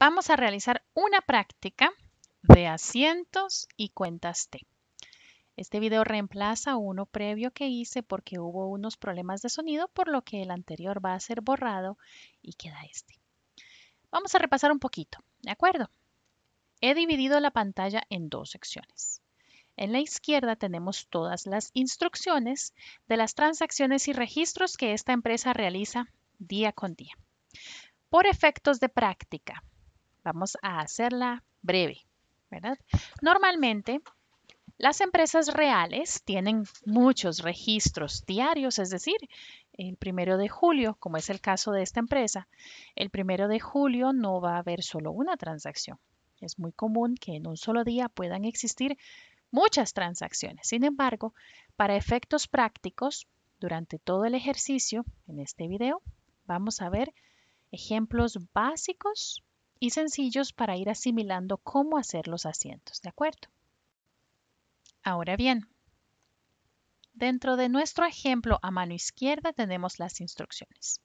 vamos a realizar una práctica de asientos y cuentas T. Este video reemplaza uno previo que hice porque hubo unos problemas de sonido, por lo que el anterior va a ser borrado y queda este. Vamos a repasar un poquito, ¿de acuerdo? He dividido la pantalla en dos secciones. En la izquierda tenemos todas las instrucciones de las transacciones y registros que esta empresa realiza día con día. Por efectos de práctica, Vamos a hacerla breve, ¿verdad? Normalmente, las empresas reales tienen muchos registros diarios, es decir, el primero de julio, como es el caso de esta empresa, el primero de julio no va a haber solo una transacción. Es muy común que en un solo día puedan existir muchas transacciones. Sin embargo, para efectos prácticos, durante todo el ejercicio, en este video, vamos a ver ejemplos básicos y sencillos para ir asimilando cómo hacer los asientos, ¿de acuerdo? Ahora bien, dentro de nuestro ejemplo a mano izquierda tenemos las instrucciones.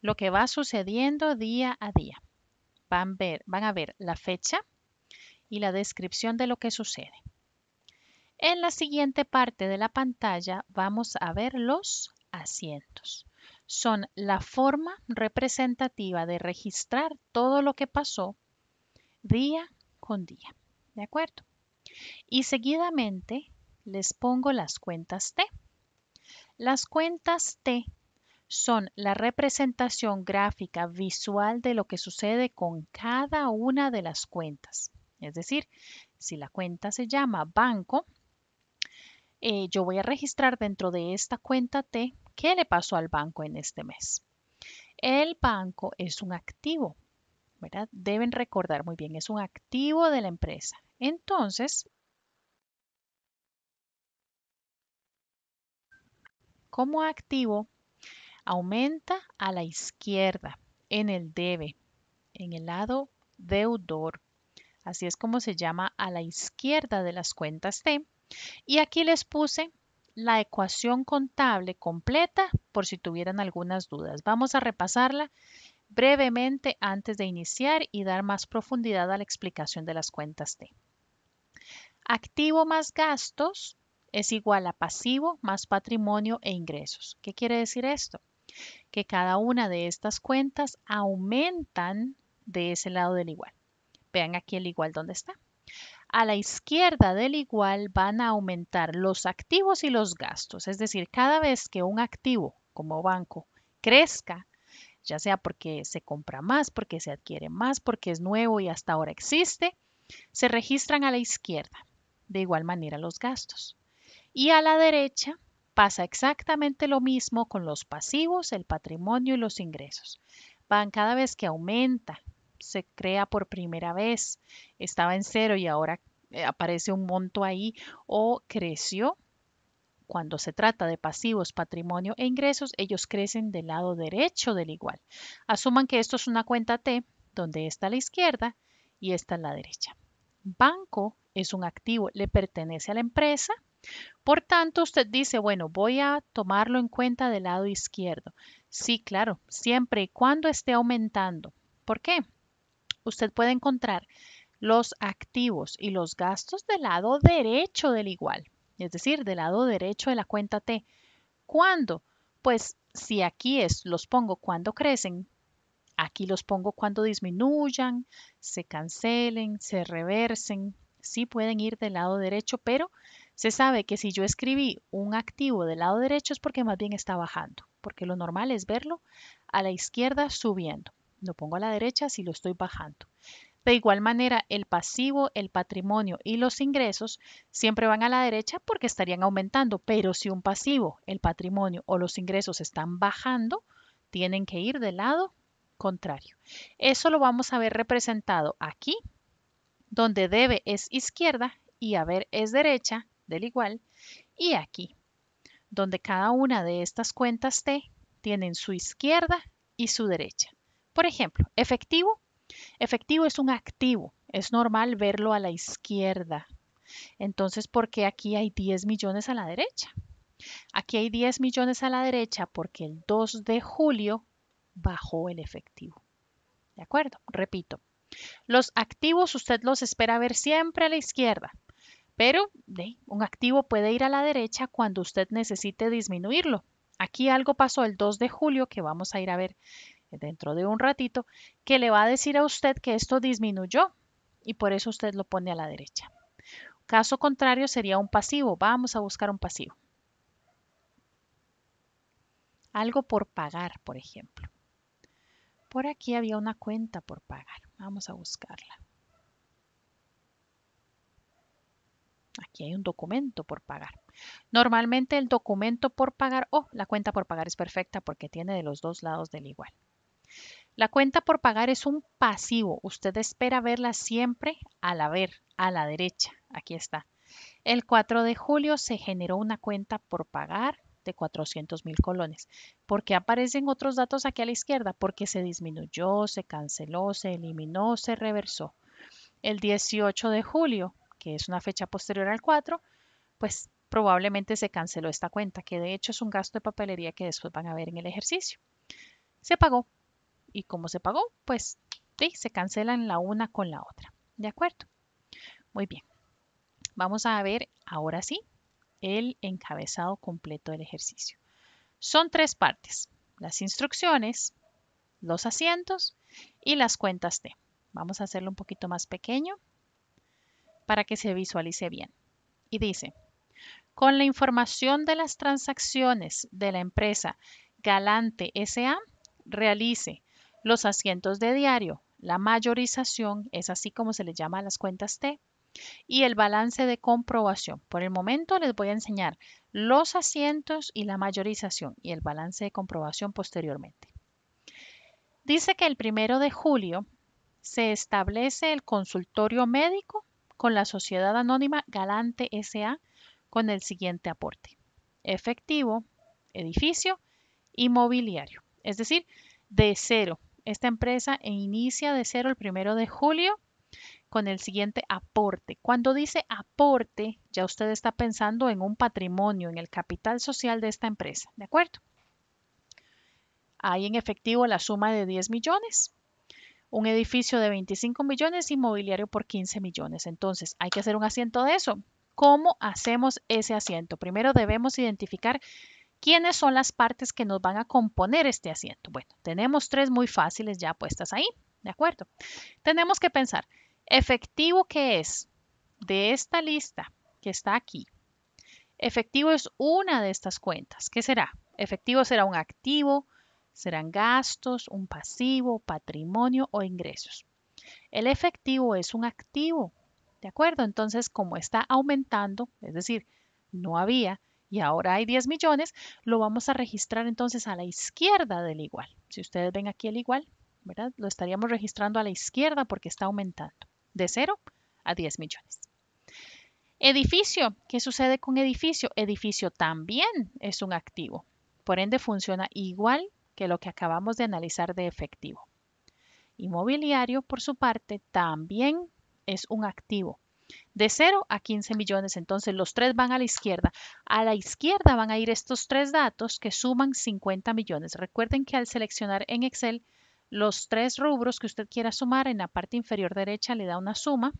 Lo que va sucediendo día a día. Van, van a ver la fecha y la descripción de lo que sucede. En la siguiente parte de la pantalla vamos a ver los asientos son la forma representativa de registrar todo lo que pasó día con día. ¿De acuerdo? Y seguidamente les pongo las cuentas T. Las cuentas T son la representación gráfica visual de lo que sucede con cada una de las cuentas. Es decir, si la cuenta se llama banco, eh, yo voy a registrar dentro de esta cuenta T ¿Qué le pasó al banco en este mes? El banco es un activo, ¿verdad? Deben recordar muy bien, es un activo de la empresa. Entonces, como activo, aumenta a la izquierda en el debe, en el lado deudor. Así es como se llama a la izquierda de las cuentas T. Y aquí les puse la ecuación contable completa por si tuvieran algunas dudas. Vamos a repasarla brevemente antes de iniciar y dar más profundidad a la explicación de las cuentas T. Activo más gastos es igual a pasivo más patrimonio e ingresos. ¿Qué quiere decir esto? Que cada una de estas cuentas aumentan de ese lado del igual. Vean aquí el igual donde está a la izquierda del igual van a aumentar los activos y los gastos. Es decir, cada vez que un activo como banco crezca, ya sea porque se compra más, porque se adquiere más, porque es nuevo y hasta ahora existe, se registran a la izquierda. De igual manera los gastos. Y a la derecha pasa exactamente lo mismo con los pasivos, el patrimonio y los ingresos. Van cada vez que aumenta se crea por primera vez, estaba en cero y ahora eh, aparece un monto ahí o creció. Cuando se trata de pasivos, patrimonio e ingresos, ellos crecen del lado derecho del igual. Asuman que esto es una cuenta T, donde está la izquierda y está en la derecha. Banco es un activo, le pertenece a la empresa. Por tanto, usted dice, bueno, voy a tomarlo en cuenta del lado izquierdo. Sí, claro, siempre y cuando esté aumentando. ¿Por qué? usted puede encontrar los activos y los gastos del lado derecho del igual, es decir, del lado derecho de la cuenta T. ¿Cuándo? Pues si aquí es, los pongo cuando crecen, aquí los pongo cuando disminuyan, se cancelen, se reversen, sí pueden ir del lado derecho, pero se sabe que si yo escribí un activo del lado derecho es porque más bien está bajando, porque lo normal es verlo a la izquierda subiendo lo pongo a la derecha si lo estoy bajando. De igual manera, el pasivo, el patrimonio y los ingresos siempre van a la derecha porque estarían aumentando, pero si un pasivo, el patrimonio o los ingresos están bajando, tienen que ir del lado contrario. Eso lo vamos a ver representado aquí, donde debe es izquierda y haber es derecha, del igual, y aquí, donde cada una de estas cuentas T tienen su izquierda y su derecha. Por ejemplo, efectivo. Efectivo es un activo. Es normal verlo a la izquierda. Entonces, ¿por qué aquí hay 10 millones a la derecha? Aquí hay 10 millones a la derecha porque el 2 de julio bajó el efectivo. ¿De acuerdo? Repito. Los activos usted los espera ver siempre a la izquierda, pero un activo puede ir a la derecha cuando usted necesite disminuirlo. Aquí algo pasó el 2 de julio que vamos a ir a ver dentro de un ratito, que le va a decir a usted que esto disminuyó y por eso usted lo pone a la derecha. Caso contrario sería un pasivo. Vamos a buscar un pasivo. Algo por pagar, por ejemplo. Por aquí había una cuenta por pagar. Vamos a buscarla. Aquí hay un documento por pagar. Normalmente el documento por pagar, o oh, la cuenta por pagar es perfecta porque tiene de los dos lados del igual. La cuenta por pagar es un pasivo. Usted espera verla siempre al ver, a la derecha. Aquí está. El 4 de julio se generó una cuenta por pagar de 400 mil colones. ¿Por qué aparecen otros datos aquí a la izquierda? Porque se disminuyó, se canceló, se eliminó, se reversó. El 18 de julio, que es una fecha posterior al 4, pues probablemente se canceló esta cuenta, que de hecho es un gasto de papelería que después van a ver en el ejercicio. Se pagó y cómo se pagó, pues se cancelan la una con la otra. ¿De acuerdo? Muy bien. Vamos a ver ahora sí el encabezado completo del ejercicio. Son tres partes, las instrucciones, los asientos y las cuentas T. Vamos a hacerlo un poquito más pequeño para que se visualice bien. Y dice, con la información de las transacciones de la empresa Galante SA, realice los asientos de diario, la mayorización, es así como se le llama a las cuentas T, y el balance de comprobación. Por el momento les voy a enseñar los asientos y la mayorización y el balance de comprobación posteriormente. Dice que el primero de julio se establece el consultorio médico con la Sociedad Anónima Galante SA con el siguiente aporte. Efectivo, edificio y mobiliario. Es decir, de cero esta empresa e inicia de cero el primero de julio con el siguiente aporte. Cuando dice aporte, ya usted está pensando en un patrimonio, en el capital social de esta empresa, ¿de acuerdo? Hay en efectivo la suma de 10 millones, un edificio de 25 millones inmobiliario por 15 millones. Entonces, hay que hacer un asiento de eso. ¿Cómo hacemos ese asiento? Primero debemos identificar ¿Quiénes son las partes que nos van a componer este asiento? Bueno, tenemos tres muy fáciles ya puestas ahí, ¿de acuerdo? Tenemos que pensar, efectivo que es de esta lista que está aquí. Efectivo es una de estas cuentas. ¿Qué será? Efectivo será un activo, serán gastos, un pasivo, patrimonio o ingresos. El efectivo es un activo, ¿de acuerdo? Entonces, como está aumentando, es decir, no había, y ahora hay 10 millones, lo vamos a registrar entonces a la izquierda del igual. Si ustedes ven aquí el igual, ¿verdad? Lo estaríamos registrando a la izquierda porque está aumentando de 0 a 10 millones. Edificio, ¿qué sucede con edificio? Edificio también es un activo, por ende funciona igual que lo que acabamos de analizar de efectivo. Inmobiliario, por su parte, también es un activo, de 0 a 15 millones. Entonces los tres van a la izquierda. A la izquierda van a ir estos tres datos que suman 50 millones. Recuerden que al seleccionar en Excel los tres rubros que usted quiera sumar, en la parte inferior derecha le da una suma,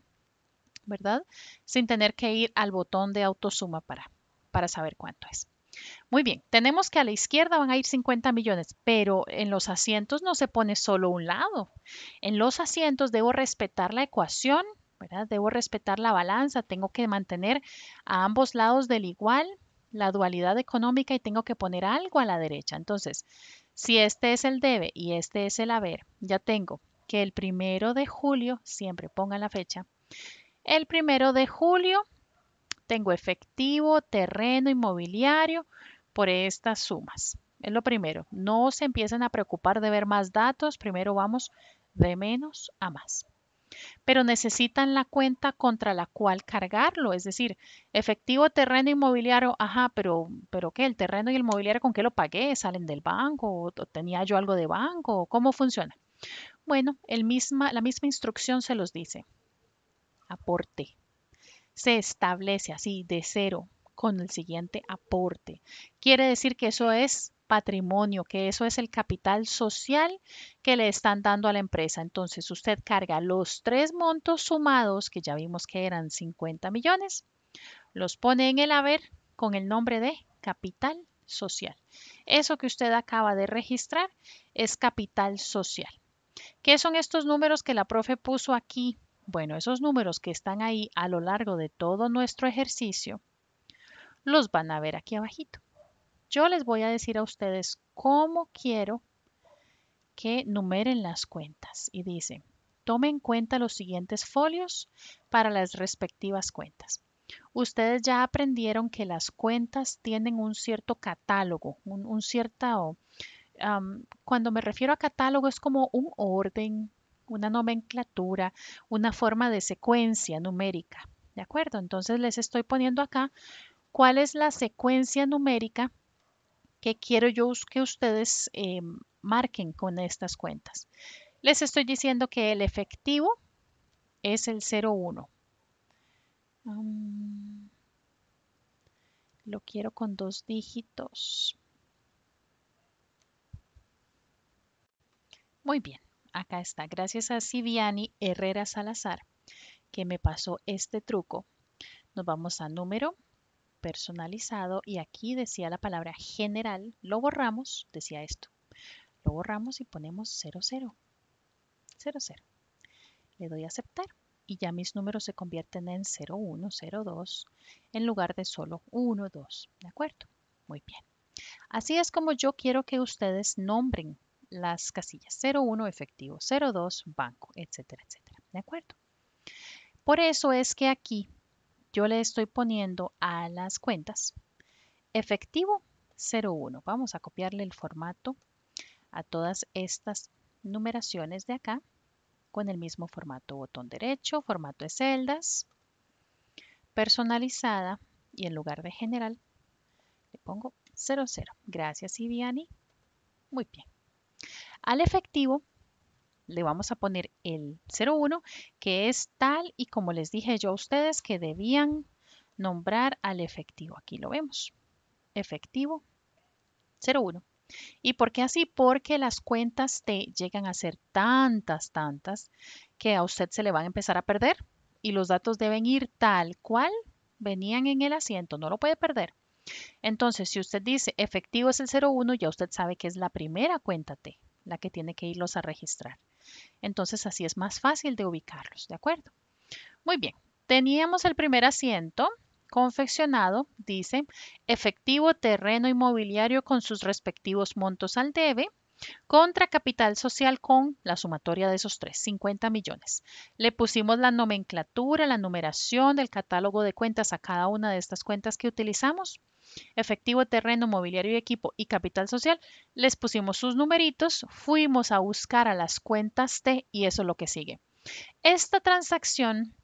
¿verdad? Sin tener que ir al botón de autosuma para, para saber cuánto es. Muy bien, tenemos que a la izquierda van a ir 50 millones, pero en los asientos no se pone solo un lado. En los asientos debo respetar la ecuación Debo respetar la balanza, tengo que mantener a ambos lados del igual la dualidad económica y tengo que poner algo a la derecha. Entonces, si este es el debe y este es el haber, ya tengo que el primero de julio, siempre ponga la fecha, el primero de julio tengo efectivo, terreno, inmobiliario por estas sumas. Es lo primero. No se empiecen a preocupar de ver más datos. Primero vamos de menos a más pero necesitan la cuenta contra la cual cargarlo, es decir, efectivo, terreno, inmobiliario, ajá, pero, pero ¿qué? ¿El terreno y el inmobiliario con qué lo pagué? ¿Salen del banco? ¿O tenía yo algo de banco? ¿Cómo funciona? Bueno, el misma, la misma instrucción se los dice. Aporte. Se establece así de cero con el siguiente aporte. Quiere decir que eso es patrimonio, que eso es el capital social que le están dando a la empresa. Entonces usted carga los tres montos sumados, que ya vimos que eran 50 millones, los pone en el haber con el nombre de capital social. Eso que usted acaba de registrar es capital social. ¿Qué son estos números que la profe puso aquí? Bueno, esos números que están ahí a lo largo de todo nuestro ejercicio los van a ver aquí abajito. Yo les voy a decir a ustedes cómo quiero que numeren las cuentas y dice, tome en cuenta los siguientes folios para las respectivas cuentas. Ustedes ya aprendieron que las cuentas tienen un cierto catálogo, un, cierto, cuando me refiero a catálogo es como un orden, una nomenclatura, una forma de secuencia numérica. ¿De acuerdo? Entonces les estoy poniendo acá cuál es la secuencia numérica que quiero yo que ustedes em, marquen con estas cuentas. Les estoy diciendo que el efectivo es el 01. Mm. lo quiero con dos dígitos. Muy bien, acá está. Gracias a Siviani Herrera Salazar que me pasó este truco. Nos vamos a número personalizado y aquí decía la palabra general, lo borramos, decía esto. Lo borramos y ponemos 00. 00. Le doy a aceptar y ya mis números se convierten en 01, 02 en lugar de solo 1, 2. ¿De acuerdo? Muy bien. Así es como yo quiero que ustedes nombren las casillas 01 efectivo, 02 banco, etcétera, etcétera. ¿De acuerdo? Por eso es que aquí yo le estoy poniendo a las cuentas efectivo 01. Vamos a copiarle el formato a todas estas numeraciones de acá con el mismo formato botón derecho, formato de celdas, personalizada y en lugar de general le pongo 00. Gracias, Iviani. Muy bien. Al efectivo le vamos a poner el 01, que es tal y como les dije yo a ustedes que debían nombrar al efectivo. Aquí lo vemos. Efectivo 01. ¿Y por qué así? Porque las cuentas T llegan a ser tantas, tantas, que a usted se le van a empezar a perder y los datos deben ir tal cual venían en el asiento, no lo puede perder. Entonces, si usted dice efectivo es el 01, ya usted sabe que es la primera cuenta T, la que tiene que irlos a registrar. Entonces así es más fácil de ubicarlos, ¿de acuerdo? Muy bien, teníamos el primer asiento confeccionado, dice, efectivo terreno inmobiliario con sus respectivos montos al debe, contra capital social con la sumatoria de esos tres, 50 millones. Le pusimos la nomenclatura, la numeración del catálogo de cuentas a cada una de estas cuentas que utilizamos efectivo, terreno, mobiliario y equipo y capital social, les pusimos sus numeritos, fuimos a buscar a las cuentas T y eso es lo que sigue. Esta transacción,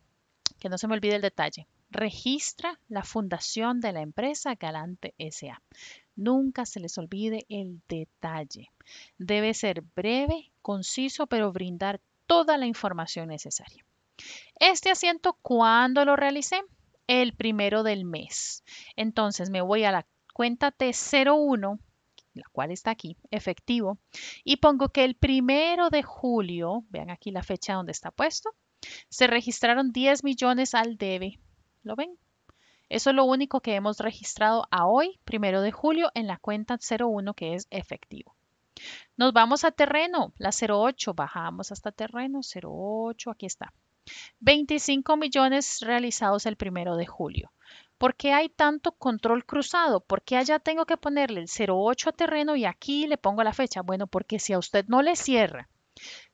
que no se me olvide el detalle, registra la fundación de la empresa Galante SA. Nunca se les olvide el detalle. Debe ser breve, conciso, pero brindar toda la información necesaria. Este asiento, ¿cuándo lo realicé? el primero del mes. Entonces me voy a la cuenta T01, la cual está aquí, efectivo, y pongo que el primero de julio, vean aquí la fecha donde está puesto, se registraron 10 millones al debe. ¿Lo ven? Eso es lo único que hemos registrado a hoy, primero de julio, en la cuenta 01 que es efectivo. Nos vamos a terreno, la 08, bajamos hasta terreno, 08, aquí está. 25 millones realizados el primero de julio. ¿Por qué hay tanto control cruzado? ¿Por qué allá tengo que ponerle el 08 a terreno y aquí le pongo la fecha? Bueno, porque si a usted no le cierra,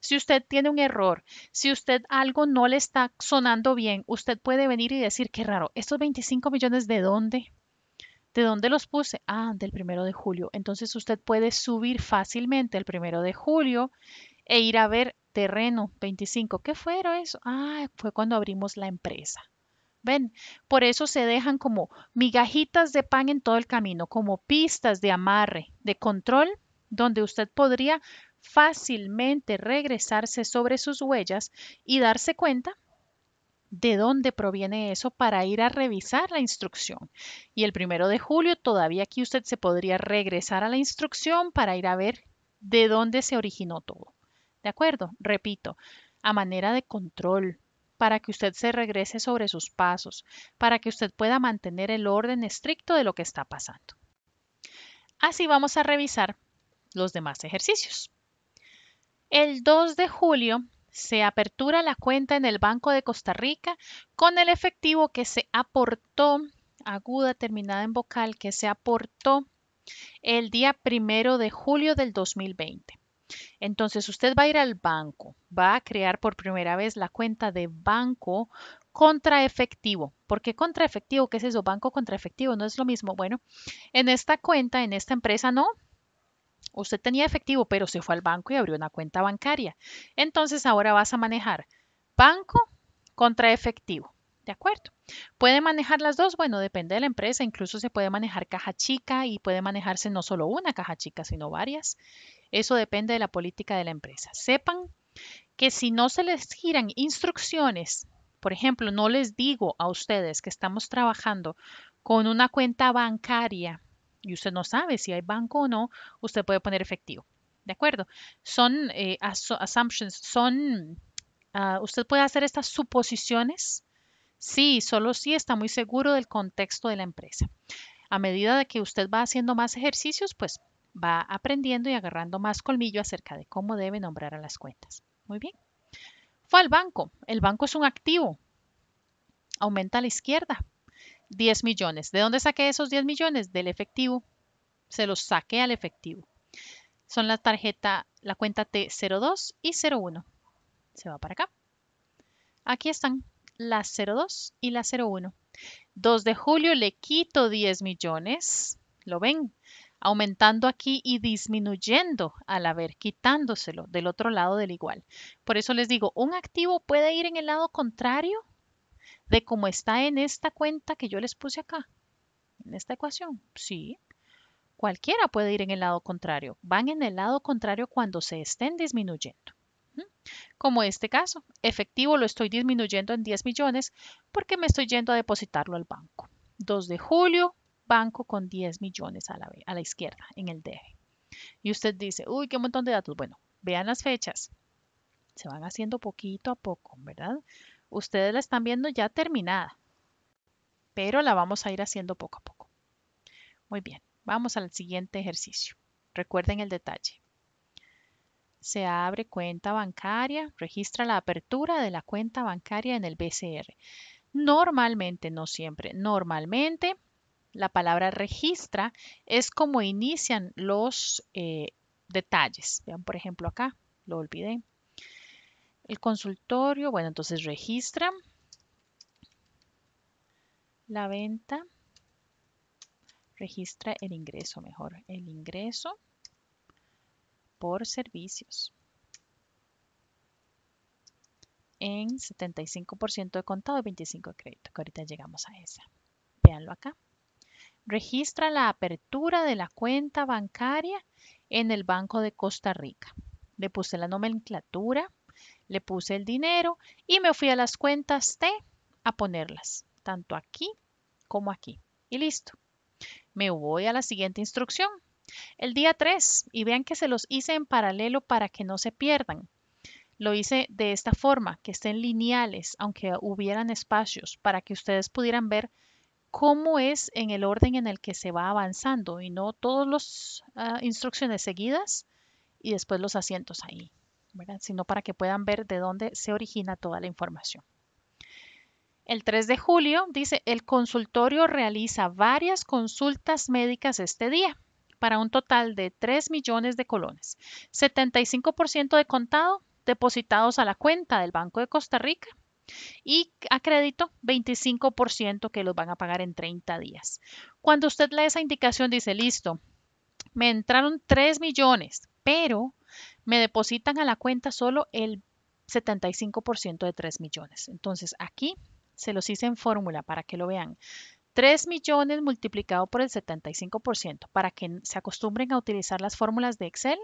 si usted tiene un error, si usted algo no le está sonando bien, usted puede venir y decir, qué raro, estos 25 millones de dónde? ¿De dónde los puse? Ah, del primero de julio. Entonces usted puede subir fácilmente el primero de julio e ir a ver Terreno 25. ¿Qué fue eso? Ah, fue cuando abrimos la empresa. Ven, por eso se dejan como migajitas de pan en todo el camino, como pistas de amarre, de control, donde usted podría fácilmente regresarse sobre sus huellas y darse cuenta de dónde proviene eso para ir a revisar la instrucción. Y el primero de julio todavía aquí usted se podría regresar a la instrucción para ir a ver de dónde se originó todo. ¿De acuerdo? Repito, a manera de control, para que usted se regrese sobre sus pasos, para que usted pueda mantener el orden estricto de lo que está pasando. Así vamos a revisar los demás ejercicios. El 2 de julio se apertura la cuenta en el Banco de Costa Rica con el efectivo que se aportó, aguda terminada en vocal, que se aportó el día primero de julio del 2020. Entonces usted va a ir al banco, va a crear por primera vez la cuenta de banco contra efectivo. ¿Por qué contra efectivo? ¿Qué es eso? Banco contra efectivo, no es lo mismo. Bueno, en esta cuenta, en esta empresa no. Usted tenía efectivo, pero se fue al banco y abrió una cuenta bancaria. Entonces ahora vas a manejar banco contra efectivo. ¿De acuerdo? ¿Puede manejar las dos? Bueno, depende de la empresa. Incluso se puede manejar caja chica y puede manejarse no solo una caja chica, sino varias. Eso depende de la política de la empresa. Sepan que si no se les giran instrucciones, por ejemplo, no les digo a ustedes que estamos trabajando con una cuenta bancaria y usted no sabe si hay banco o no, usted puede poner efectivo. ¿De acuerdo? Son eh, assumptions, son, ah, usted puede hacer estas suposiciones Sí, solo si está muy seguro del contexto de la empresa. A medida de que usted va haciendo más ejercicios, pues va aprendiendo y agarrando más colmillo acerca de cómo debe nombrar a las cuentas. Muy bien. Fue al banco. El banco es un activo. Aumenta a la izquierda. 10 millones. ¿De dónde saqué esos 10 millones? Del efectivo. Se los saqué al efectivo. Son la tarjeta, la cuenta T02 y 01. Se va para acá. Aquí están las 02 y la 01. 2 de julio le quito 10 millones. ¿Lo ven? aumentando aquí y disminuyendo al haber, quitándoselo del otro lado del igual. Por eso les digo, un activo puede ir en el lado contrario de como está en esta cuenta que yo les puse acá, en esta ecuación. Sí, cualquiera puede ir en el lado contrario. Van en el lado contrario cuando se estén disminuyendo. Como este caso, efectivo lo estoy disminuyendo en 10 millones porque me estoy yendo a depositarlo al banco. 2 de julio, banco con 10 millones a la, a la izquierda, en el DF. Y usted dice, uy, qué montón de datos. Bueno, vean las fechas. Se van haciendo poquito a poco, ¿verdad? Ustedes la están viendo ya terminada, pero la vamos a ir haciendo poco a poco. Muy bien, vamos al siguiente ejercicio. Recuerden el detalle. Se abre cuenta bancaria, registra la apertura de la cuenta bancaria en el BCR. Normalmente, no siempre, normalmente la palabra registra, es como inician los eh, detalles. Vean, por ejemplo, acá, lo olvidé. El consultorio, bueno, entonces registra la venta, registra el ingreso, mejor, el ingreso por servicios en 75% de contado y 25% de crédito, que ahorita llegamos a esa. Veanlo acá registra la apertura de la cuenta bancaria en el Banco de Costa Rica. Le puse la nomenclatura, le puse el dinero y me fui a las cuentas T a ponerlas, tanto aquí como aquí. Y listo. Me voy a la siguiente instrucción. El día 3, y vean que se los hice en paralelo para que no se pierdan. Lo hice de esta forma, que estén lineales, aunque hubieran espacios, para que ustedes pudieran ver cómo es en el orden en el que se va avanzando y no todas las ah, instrucciones seguidas y después los asientos ahí, sino para que puedan ver de dónde se origina toda la información. El 3 de julio dice, el consultorio realiza varias consultas médicas este día para un total de 3 millones de colones, 75% de contado depositados a la cuenta del Banco de Costa Rica y a crédito 25% que los van a pagar en 30 días. Cuando usted lee esa indicación dice, listo, me entraron 3 millones, pero me depositan a la cuenta solo el 75% de 3 millones. Entonces aquí se los hice en fórmula para que lo vean. 3 millones multiplicado por el 75%, para que se acostumbren a utilizar las fórmulas de Excel,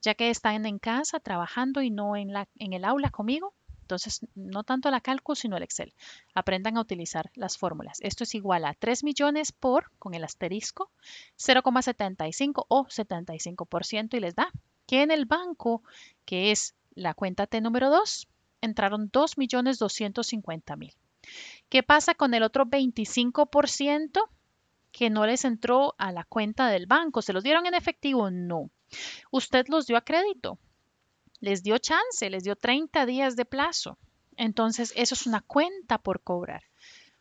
ya que están en casa trabajando y no en, en el aula conmigo. Entonces, no tanto la cálculo, sino el Excel. Aprendan a utilizar las fórmulas. Esto es igual a 3 millones por, con el asterisco, 0,75 o 75% y les da que en el banco, que es la cuenta T número 2, entraron millones mil. ¿Qué pasa con el otro 25% que no les entró a la cuenta del banco? ¿Se los dieron en efectivo? No. Usted los dio a crédito les dio chance, les dio 30 días de plazo. Entonces, eso es una cuenta por cobrar.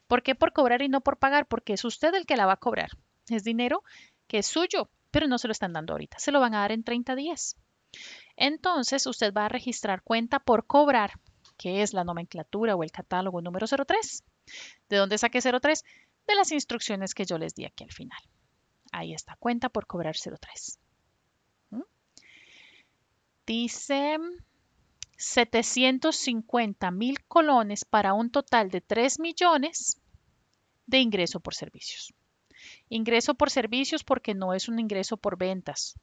¿Por qué por cobrar y no por pagar? Porque es usted el que la va a cobrar. Es dinero que es suyo, pero no se lo están dando ahorita. Se lo van a dar en 30 días. Entonces, usted va a registrar cuenta por cobrar, que es la nomenclatura o el catálogo número 03. ¿De dónde saqué 03? De las instrucciones que yo les di aquí al final. Ahí está, cuenta por cobrar 03 dice 750 mil colones para un total de 3 millones de ingreso por servicios. Ingreso por servicios porque no es un ingreso por ventas.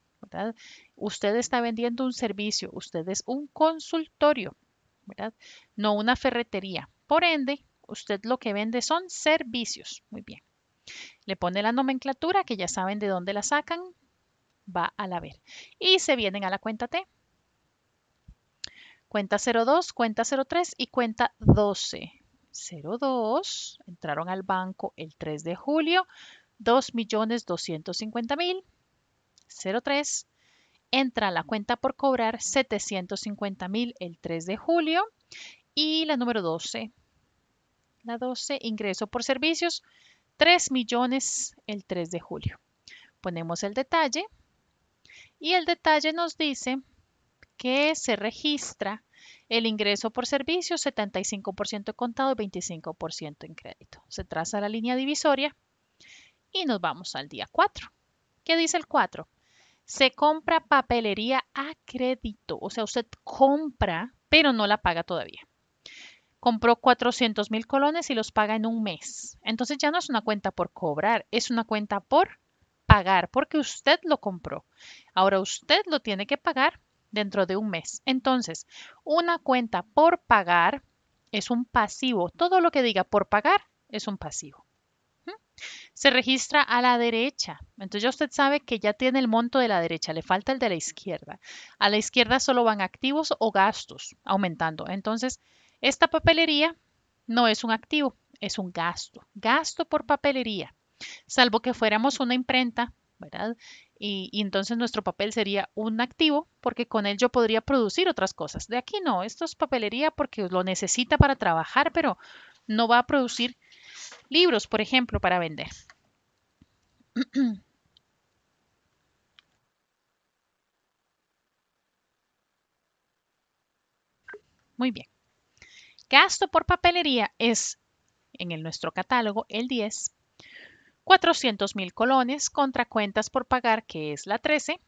Usted está vendiendo un servicio, usted es un consultorio, ¿verdad? no una ferretería. Por ende, usted lo que vende son servicios. Muy bien. Le pone la nomenclatura que ya saben de dónde la sacan, va a la ver. Y se vienen a la cuenta T cuenta 02, cuenta 03 y cuenta 12. 02 entraron al banco el 3 de julio, 2.250.000. 03 entra la cuenta por cobrar 750.000 el 3 de julio. Y la número 12. La 12, ingreso por servicios, 3 millones el 3 de julio. Ponemos el detalle y el detalle nos dice que se registra el ingreso por servicio, 75% contado y 25% en crédito. Se traza la línea divisoria y nos vamos al día 4. ¿Qué dice el 4? Se compra papelería a crédito, o sea, usted compra, pero no la paga todavía. Compró 400 mil colones y los paga en un mes. Entonces ya no es una cuenta por cobrar, es una cuenta por pagar, porque usted lo compró. Ahora usted lo tiene que pagar dentro de un mes. Entonces, una cuenta por pagar es un pasivo. Todo lo que diga por pagar es un pasivo. ¿Mm? Se registra a la derecha. Entonces ya usted sabe que ya tiene el monto de la derecha, le falta el de la izquierda. A la izquierda solo van activos o gastos aumentando. Entonces, esta papelería no es un activo, es un gasto. Gasto por papelería. Salvo que fuéramos una imprenta, ¿verdad? Y, entonces nuestro papel sería un activo porque con él yo podría producir otras cosas. De aquí no, esto es papelería porque lo necesita para trabajar, pero no va a producir libros, por ejemplo, para vender. Muy bien. Gasto por papelería es, en el, nuestro catálogo, el 10 mil colones contra cuentas por pagar, que es la 13,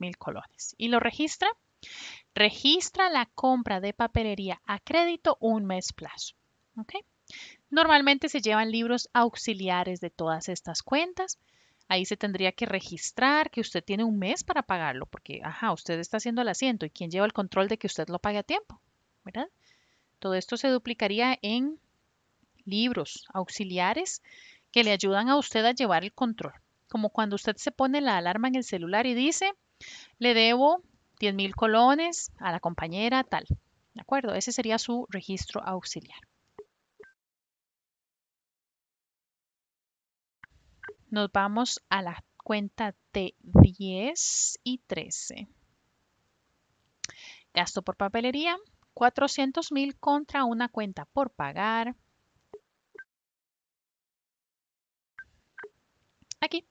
mil colones. ¿Y lo registra? Registra la compra de papelería a crédito un mes plazo. Normalmente se llevan libros auxiliares de todas estas cuentas. Ahí se tendría que registrar que usted tiene un mes para pagarlo, porque, ajá, usted está haciendo el asiento y quién lleva el control de que usted lo pague a tiempo, ¿verdad? Todo esto se duplicaría en libros auxiliares que le ayudan a usted a llevar el control. Como cuando usted se pone la alarma en el celular y dice, le debo 10 mil colones a la compañera tal. ¿De acuerdo? Ese sería su registro auxiliar. Nos vamos a la cuenta de 10 y 13. Gasto por papelería, 400 mil contra una cuenta por pagar, Aquí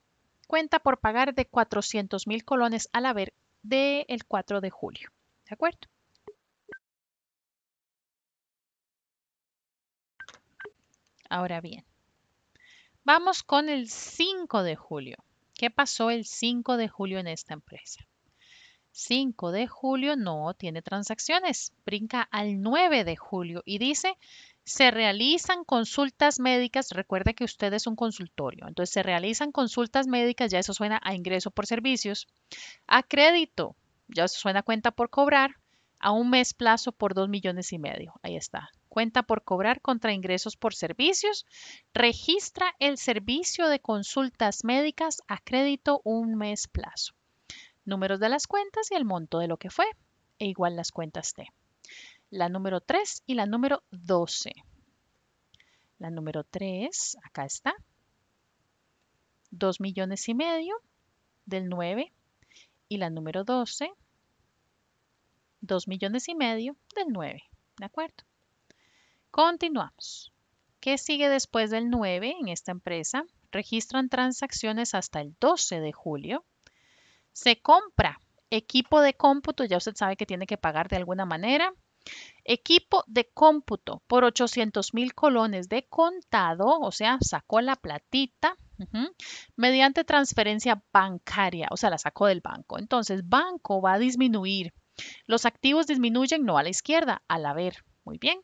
cuenta por pagar de 400 mil colones al haber del 4 de julio. ¿De acuerdo? Ahora bien, vamos con el 5 de julio. ¿Qué pasó el 5 de julio en esta empresa? 5 de julio no tiene transacciones, brinca al 9 de julio y dice se realizan consultas médicas, recuerde que usted es un consultorio, entonces se realizan consultas médicas, ya eso suena a ingreso por servicios, a crédito, ya eso suena a cuenta por cobrar, a un mes plazo por dos millones y medio, ahí está, cuenta por cobrar contra ingresos por servicios, registra el servicio de consultas médicas a crédito un mes plazo, números de las cuentas y el monto de lo que fue, e igual las cuentas T la número 3 y la número 12. La número 3, acá está. 2 millones y medio del 9 y la número 12, 2 millones y medio del 9. ¿De acuerdo? Continuamos. ¿Qué sigue después del 9 en esta empresa? Registran transacciones hasta el 12 de julio. Se compra equipo de cómputo, ya usted sabe que tiene que pagar de alguna manera. Equipo de cómputo por 800 mil colones de contado, o sea, sacó la platita mediante transferencia bancaria, o sea, la sacó del banco. Entonces, banco va a disminuir. Los activos disminuyen no a la izquierda, al haber. Muy bien.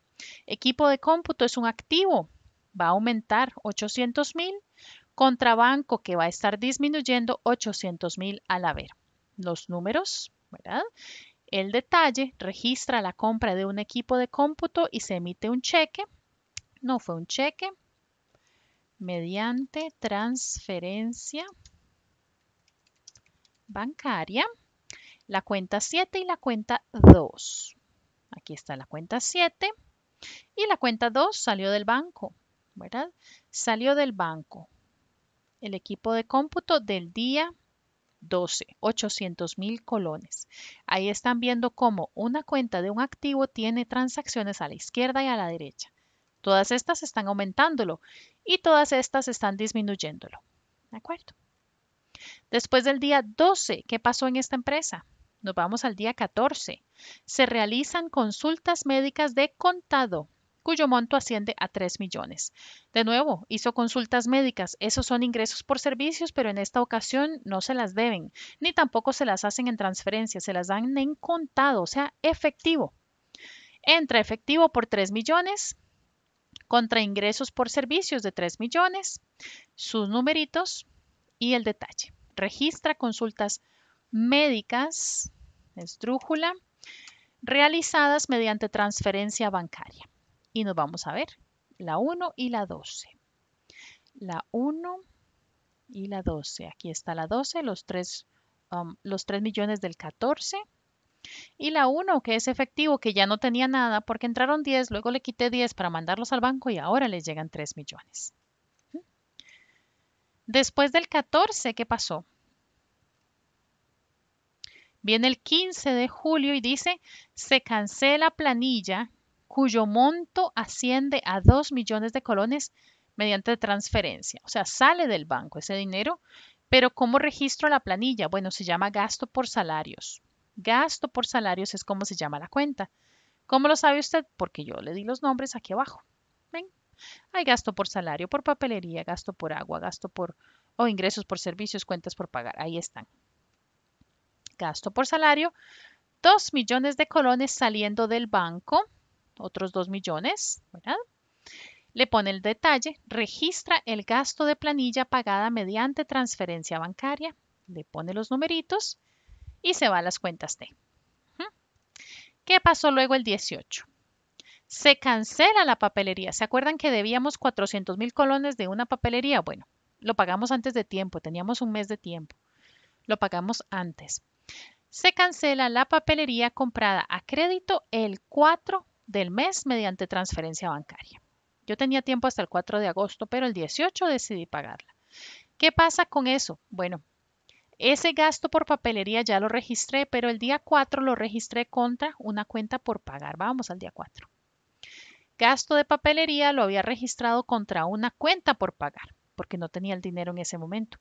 Equipo de cómputo es un activo, va a aumentar 800 mil contra banco que va a estar disminuyendo 800 mil al haber. Los números, ¿verdad? El detalle registra la compra de un equipo de cómputo y se emite un cheque. No fue un cheque. Mediante transferencia bancaria. La cuenta 7 y la cuenta 2. Aquí está la cuenta 7. Y la cuenta 2 salió del banco, ¿verdad? Salió del banco. El equipo de cómputo del día 12, 800 mil colones. Ahí están viendo cómo una cuenta de un activo tiene transacciones a la izquierda y a la derecha. Todas estas están aumentándolo y todas estas están disminuyéndolo. ¿De acuerdo? Después del día 12, ¿qué pasó en esta empresa? Nos vamos al día 14. Se realizan consultas médicas de contado cuyo monto asciende a 3 millones. De nuevo, hizo consultas médicas. Esos son ingresos por servicios, pero en esta ocasión no se las deben, ni tampoco se las hacen en transferencia, se las dan en contado, o sea, efectivo. Entra efectivo por 3 millones contra ingresos por servicios de 3 millones, sus numeritos y el detalle. Registra consultas médicas, esdrújula, realizadas mediante transferencia bancaria y nos vamos a ver la 1 y la 12. La 1 y la 12. Aquí está la 12, los 3, um, los 3 millones del 14. Y la 1, que es efectivo, que ya no tenía nada porque entraron 10, luego le quité 10 para mandarlos al banco y ahora les llegan 3 millones. ¿Mm? Después del 14, ¿qué pasó? Viene el 15 de julio y dice, se cancela planilla cuyo monto asciende a 2 millones de colones mediante transferencia. O sea, sale del banco ese dinero, pero ¿cómo registro la planilla? Bueno, se llama gasto por salarios. Gasto por salarios es como se llama la cuenta. ¿Cómo lo sabe usted? Porque yo le di los nombres aquí abajo. ¿Ven? Hay gasto por salario, por papelería, gasto por agua, gasto por o ingresos por servicios, cuentas por pagar. Ahí están. Gasto por salario, 2 millones de colones saliendo del banco otros 2 millones, ¿verdad? Le pone el detalle, registra el gasto de planilla pagada mediante transferencia bancaria, le pone los numeritos y se va a las cuentas T. ¿Qué pasó luego el 18? Se cancela la papelería. ¿Se acuerdan que debíamos 400 mil colones de una papelería? Bueno, lo pagamos antes de tiempo, teníamos un mes de tiempo. Lo pagamos antes. Se cancela la papelería comprada a crédito el 4 del mes mediante transferencia bancaria. Yo tenía tiempo hasta el 4 de agosto, pero el 18 decidí pagarla. ¿Qué pasa con eso? Bueno, ese gasto por papelería ya lo registré, pero el día 4 lo registré contra una cuenta por pagar. Vamos al día 4. Gasto de papelería lo había registrado contra una cuenta por pagar, porque no tenía el dinero en ese momento.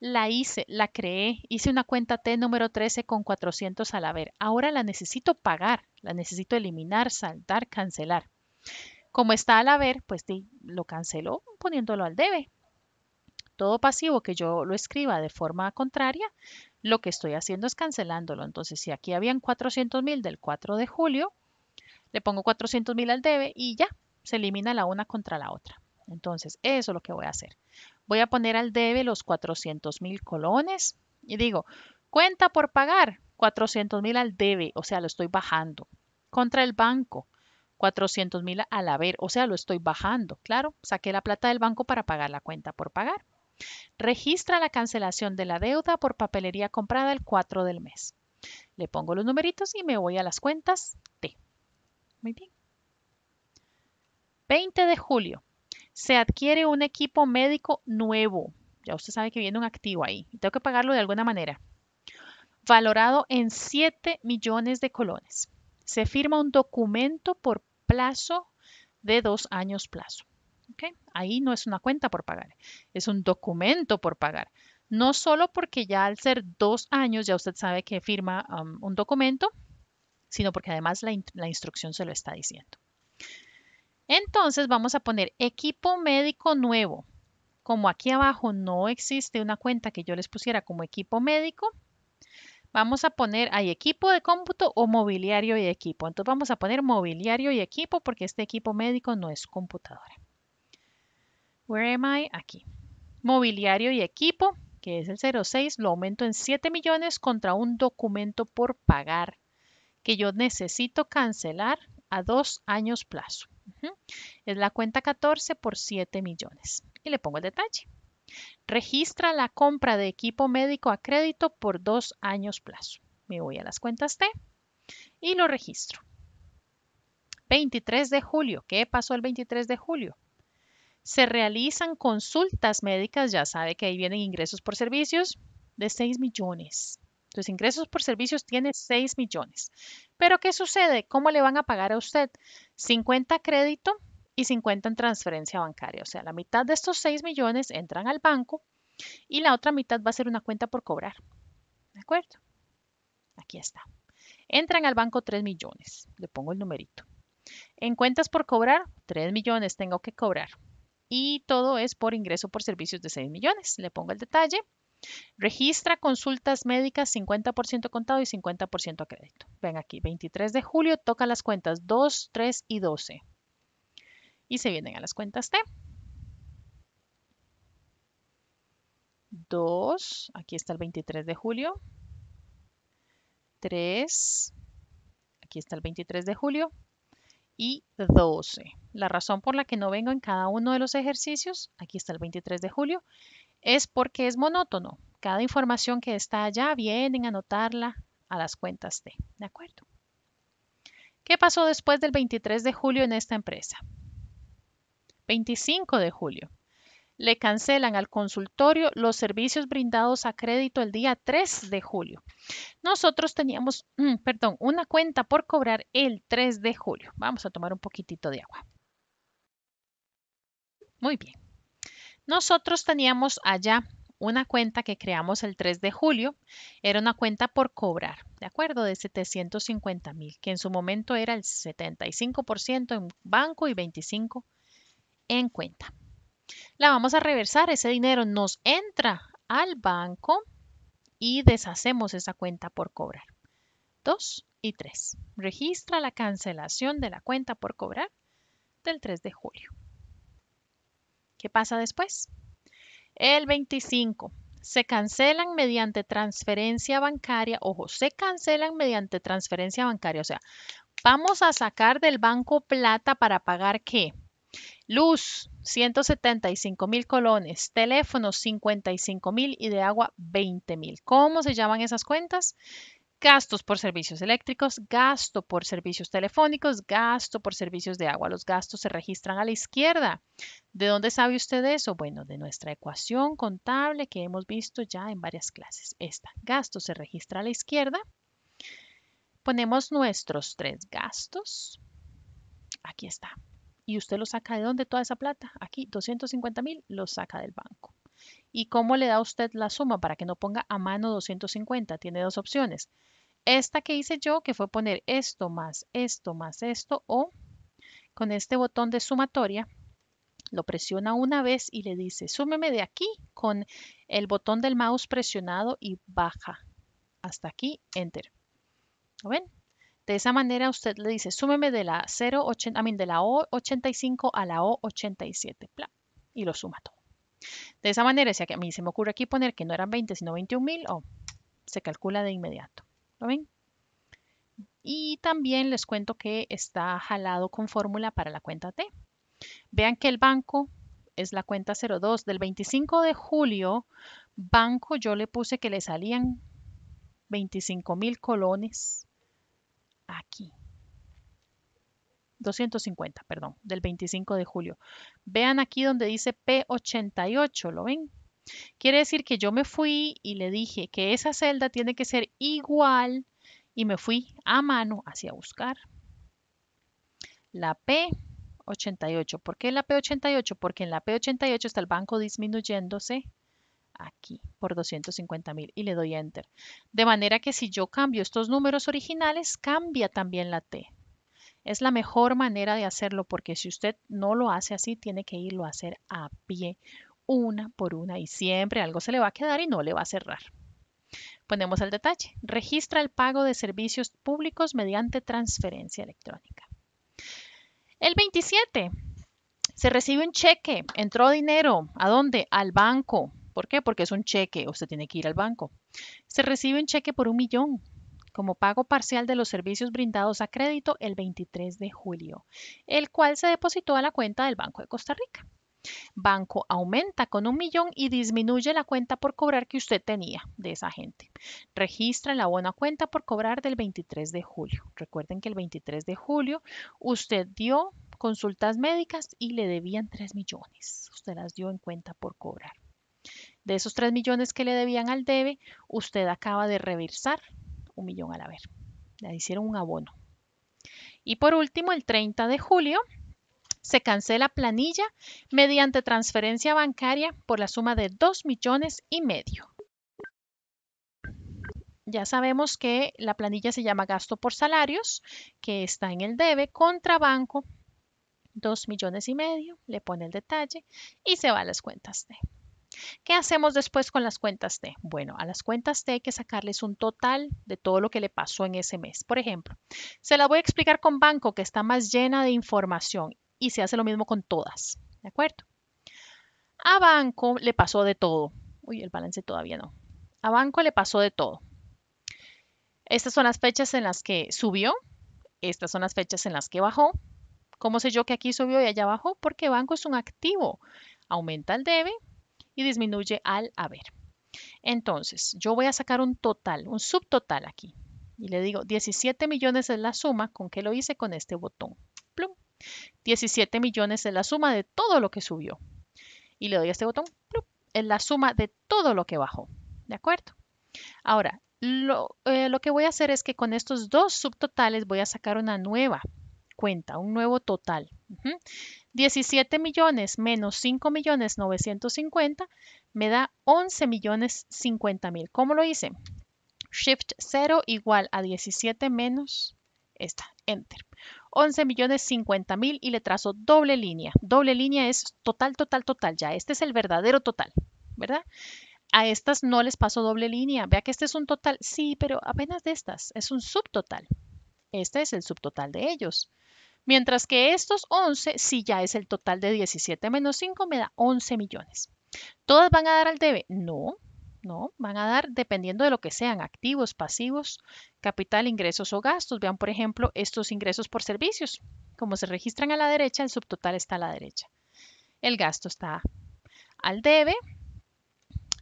La hice, la creé, hice una cuenta T número 13 con 400 al haber. Ahora la necesito pagar, la necesito eliminar, saltar, cancelar. Como está al haber, pues lo canceló poniéndolo al debe. Todo pasivo que yo lo escriba de forma contraria, lo que estoy haciendo es cancelándolo. Entonces, si aquí habían 400 mil del 4 de julio, le pongo 400 mil al debe y ya, se elimina la una contra la otra. Entonces, eso es lo que voy a hacer voy a poner al debe los 400 mil colones y digo, cuenta por pagar 400 mil al debe, o sea, lo estoy bajando. Contra el banco, 400 mil al haber, o sea, lo estoy bajando. Claro, saqué la plata del banco para pagar la cuenta por pagar. Registra la cancelación de la deuda por papelería comprada el 4 del mes. Le pongo los numeritos y me voy a las cuentas T. Muy bien. 20 de julio se adquiere un equipo médico nuevo. Ya usted sabe que viene un activo ahí. Tengo que pagarlo de alguna manera. Valorado en 7 millones de colones. Se firma un documento por plazo de dos años plazo. Ahí no es una cuenta por pagar, es un documento por pagar. No solo porque ya al ser dos años ya usted sabe que firma um, un documento, sino porque además la instrucción se lo está diciendo. Entonces vamos a poner equipo médico nuevo. Como aquí abajo no existe una cuenta que yo les pusiera como equipo médico, vamos a poner, hay equipo de cómputo o mobiliario y equipo. Entonces vamos a poner mobiliario y equipo porque este equipo médico no es computadora. Where am I? Aquí. Mobiliario y equipo, que es el 06, lo aumento en 7 millones contra un documento por pagar que yo necesito cancelar a dos años plazo. Es la cuenta 14 por 7 millones. Y le pongo el detalle. Registra la compra de equipo médico a crédito por dos años plazo. Me voy a las cuentas T y lo registro. 23 de julio. ¿Qué pasó el 23 de julio? Se realizan consultas médicas, ya sabe que ahí vienen ingresos por servicios, de 6 millones. Entonces, ingresos por servicios tiene 6 millones. Pero ¿qué sucede? ¿Cómo le van a pagar a usted? 50 crédito y 50 en transferencia bancaria. O sea, la mitad de estos 6 millones entran al banco y la otra mitad va a ser una cuenta por cobrar. ¿De acuerdo? Aquí está. Entran al banco 3 millones. Le pongo el numerito. En cuentas por cobrar, 3 millones tengo que cobrar. Y todo es por ingreso por servicios de 6 millones. Le pongo el detalle. Registra consultas médicas 50% contado y 50% a crédito. Ven aquí, 23 de julio toca las cuentas 2, 3 y 12. Y se vienen a las cuentas T. 2, aquí está el 23 de julio. 3, aquí está el 23 de julio. Y 12. La razón por la que no vengo en cada uno de los ejercicios, aquí está el 23 de julio, es porque es monótono. Cada información que está allá vienen a anotarla a las cuentas de, ¿de acuerdo? ¿Qué pasó después del 23 de julio en esta empresa? 25 de julio. Le cancelan al consultorio los servicios brindados a crédito el día 3 de julio. Nosotros teníamos, mm, perdón, una cuenta por cobrar el 3 de julio. Vamos a tomar un poquitito de agua. Muy bien. Nosotros teníamos allá una cuenta que creamos el 3 de julio. Era una cuenta por cobrar, ¿de acuerdo? De 750 mil, que en su momento era el 75% en banco y 25% en cuenta. La vamos a reversar, ese dinero nos entra al banco y deshacemos esa cuenta por cobrar. Dos y tres. Registra la cancelación de la cuenta por cobrar del 3 de julio. ¿Qué pasa después? El 25. Se cancelan mediante transferencia bancaria. Ojo, se cancelan mediante transferencia bancaria. O sea, vamos a sacar del banco plata para pagar qué? Luz, 175 mil colones. Teléfono, 55 mil. Y de agua, 20 mil. ¿Cómo se llaman esas cuentas? gastos por servicios eléctricos, gasto por servicios telefónicos, gasto por servicios de agua. Los gastos se registran a la izquierda. ¿De dónde sabe usted eso? Bueno, de nuestra ecuación contable que hemos visto ya en varias clases. Esta, gasto se registra a la izquierda. Ponemos nuestros tres gastos. Aquí está. ¿Y usted lo saca de dónde toda esa plata? Aquí, 250 mil, lo saca del banco. ¿Y cómo le da usted la suma para que no ponga a mano 250? Tiene dos opciones esta que hice yo, que fue poner esto más esto más esto, o con este botón de sumatoria, lo presiona una vez y le dice, súmeme de aquí con el botón del mouse presionado y baja hasta aquí, enter. ¿Lo ven? De esa manera usted le dice, súmeme de la, de la O85 a la O87, y lo suma todo. De esa manera, si a mí se me ocurre aquí poner que no eran 20, sino 21 mil, oh, se calcula de inmediato. ¿Lo ven? Y también les cuento que está jalado con fórmula para la cuenta T. Vean que el banco es la cuenta 02 del 25 de julio. Banco yo le puse que le salían 25 mil colones aquí. 250, perdón, del 25 de julio. Vean aquí donde dice P88, ¿lo ven? Quiere decir que yo me fui y le dije que esa celda tiene que ser igual y me fui a mano hacia buscar. La P88. ¿Por qué la P88? Porque en la P88 está el banco disminuyéndose aquí por 250 mil y le doy enter. De manera que si yo cambio estos números originales, cambia también la T. Es la mejor manera de hacerlo porque si usted no lo hace así, tiene que irlo a hacer a pie una por una y siempre algo se le va a quedar y no le va a cerrar. Ponemos el detalle. Registra el pago de servicios públicos mediante transferencia electrónica. El 27. Se recibe un cheque. Entró dinero. ¿A dónde? Al banco. ¿Por qué? Porque es un cheque. Usted tiene que ir al banco. Se recibe un cheque por un millón como pago parcial de los servicios brindados a crédito el 23 de julio, el cual se depositó a la cuenta del Banco de Costa Rica. Banco aumenta con un millón y disminuye la cuenta por cobrar que usted tenía de esa gente. Registra la buena cuenta por cobrar del 23 de julio. Recuerden que el 23 de julio usted dio consultas médicas y le debían 3 millones. Usted las dio en cuenta por cobrar. De esos 3 millones que le debían al debe, usted acaba de reversar un millón al haber. Le hicieron un abono. Y por último, el 30 de julio, se cancela planilla mediante transferencia bancaria por la suma de 2 millones y medio. Ya sabemos que la planilla se llama gasto por salarios, que está en el debe contra banco, 2 millones y medio, le pone el detalle y se va a las cuentas de. ¿Qué hacemos después con las cuentas T? Bueno, a las cuentas T hay que sacarles un total de todo lo que le pasó en ese mes. Por ejemplo, se la voy a explicar con banco, que está más llena de información y se hace lo mismo con todas. ¿De acuerdo? A banco le pasó de todo. Uy, el balance todavía no. A banco le pasó de todo. Estas son las fechas en las que subió, estas son las fechas en las que bajó. ¿Cómo sé yo que aquí subió y allá bajó? Porque banco es un activo. Aumenta el debe y disminuye al haber. Entonces, yo voy a sacar un total, un subtotal aquí. Y le digo, 17 millones es la suma con que lo hice con este botón. 17 millones es la suma de todo lo que subió. Y le doy a este botón, en es la suma de todo lo que bajó. ¿De acuerdo? Ahora, eh, lo, que voy a hacer es que con estos dos subtotales voy a sacar una nueva cuenta, un nuevo total. 17 millones menos 5 millones 950 me da 11 millones 50 mil. ¿Cómo lo hice? Shift 0 igual a 17 menos esta, enter. 11 millones 50 mil y le trazo doble línea. Doble línea es total, total, total. Ya, este es el verdadero total, ¿verdad? A estas no les paso doble línea. Vea que este es un total. Sí, pero apenas de estas. Es un subtotal. Este es el subtotal de ellos. Mientras que estos 11, si ya es el total de 17 menos 5, me da 11 millones. ¿Todas van a dar al debe? No, no, van a dar dependiendo de lo que sean, activos, pasivos, capital, ingresos o gastos. Vean, por ejemplo, estos ingresos por servicios. Como se registran a la derecha, el subtotal está a la derecha. El gasto está al debe,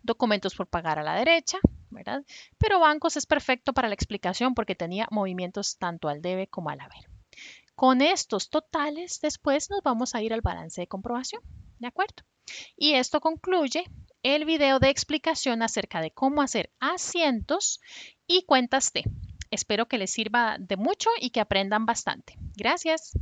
documentos por pagar a la derecha, ¿verdad? Pero bancos es perfecto para la explicación porque tenía movimientos tanto al debe como al haber. Con estos totales, después nos vamos a ir al balance de comprobación, ¿de acuerdo? Y esto concluye el video de explicación acerca de cómo hacer asientos y cuentas T. Espero que les sirva de mucho y que aprendan bastante. Gracias.